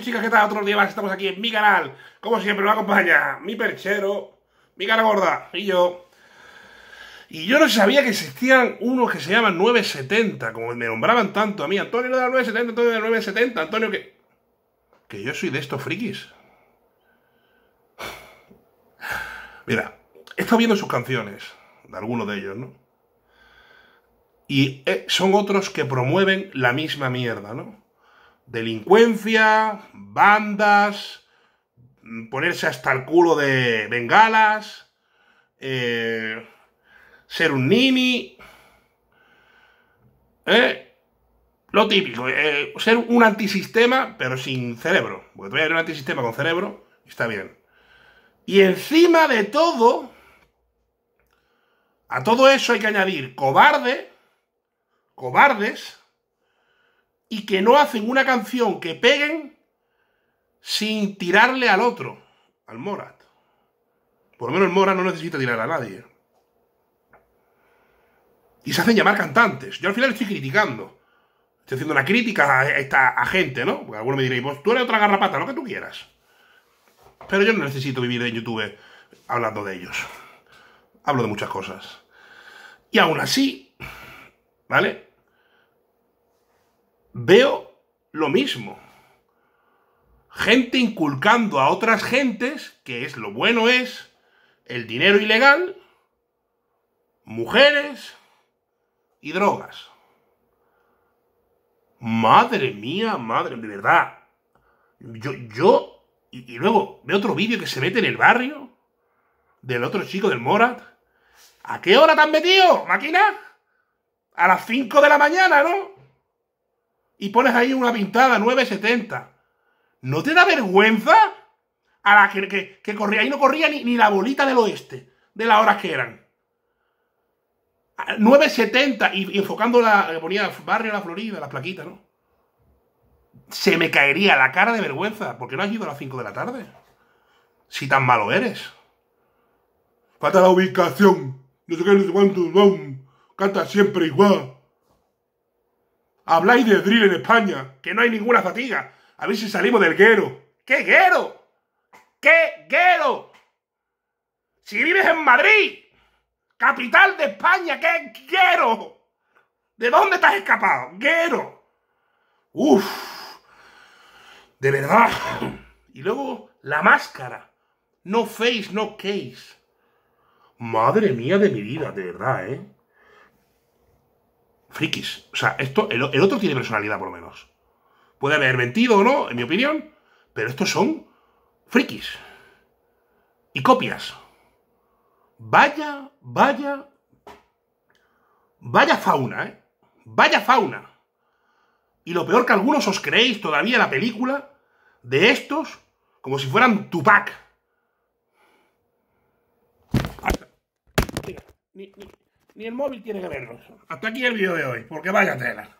chicas, qué tal? Otro día estamos aquí en mi canal. Como siempre me acompaña mi perchero, mi cara gorda y yo. Y yo no sabía que existían unos que se llaman 970, como me nombraban tanto a mí. Antonio de la 970, Antonio de la 970, Antonio que... Que yo soy de estos frikis. Mira, he estado viendo sus canciones, de algunos de ellos, ¿no? Y eh, son otros que promueven la misma mierda, ¿no? delincuencia, bandas, ponerse hasta el culo de bengalas, eh, ser un nini, ¿eh? lo típico, eh, ser un antisistema pero sin cerebro, porque a hay un antisistema con cerebro, está bien. Y encima de todo, a todo eso hay que añadir cobarde, cobardes, y que no hacen una canción que peguen sin tirarle al otro, al Morat. Por lo menos el Morat no necesita tirar a nadie. Y se hacen llamar cantantes. Yo al final estoy criticando. Estoy haciendo una crítica a esta gente, ¿no? Porque algunos me diréis, pues tú eres otra garrapata, lo que tú quieras. Pero yo no necesito vivir en YouTube hablando de ellos. Hablo de muchas cosas. Y aún así, ¿vale? veo lo mismo. Gente inculcando a otras gentes que es lo bueno es el dinero ilegal, mujeres y drogas. Madre mía, madre, de verdad. Yo, yo, y, y luego veo otro vídeo que se mete en el barrio del otro chico del Morat. ¿A qué hora te han metido, máquina? A las 5 de la mañana, ¿no? y pones ahí una pintada 970. ¿No te da vergüenza? A la que, que, corría, ahí no corría ni, la bolita del oeste, de las horas que eran. 970 y, enfocando la, ponía barrio La Florida, la plaquita, ¿no? Se me caería la cara de vergüenza, porque no has ido a las 5 de la tarde. Si tan malo eres. Falta la ubicación. No sé qué, no sé cuánto, Canta siempre igual. Habláis de drill en España, que no hay ninguna fatiga. A ver si salimos del guero. ¿Qué guero? ¿Qué guero? Si vives en Madrid, capital de España, ¿qué guero? ¿De dónde estás escapado? Guero. Uf. De verdad. Y luego la máscara. No face, no case. Madre mía de mi vida, de verdad, ¿eh? frikis. O sea, esto, el, otro tiene personalidad, por lo menos. Puede haber mentido o no, en mi opinión, pero estos son frikis. Y copias. Vaya, vaya. Vaya fauna, ¿eh? Vaya fauna. Y lo peor que algunos os creéis todavía la película de estos como si fueran Tupac ni el móvil tiene que verlos. Hasta aquí el video de hoy, porque vaya tela.